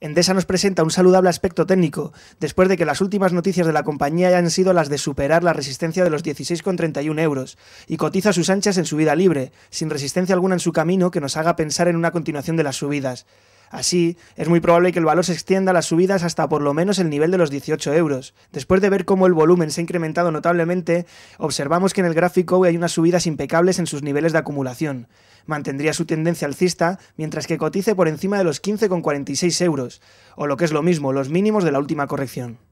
Endesa nos presenta un saludable aspecto técnico, después de que las últimas noticias de la compañía hayan sido las de superar la resistencia de los 16,31 euros, y cotiza sus anchas en subida libre, sin resistencia alguna en su camino que nos haga pensar en una continuación de las subidas. Así, es muy probable que el valor se extienda a las subidas hasta por lo menos el nivel de los 18 euros. Después de ver cómo el volumen se ha incrementado notablemente, observamos que en el gráfico hay unas subidas impecables en sus niveles de acumulación. Mantendría su tendencia alcista mientras que cotice por encima de los 15,46 euros, o lo que es lo mismo, los mínimos de la última corrección.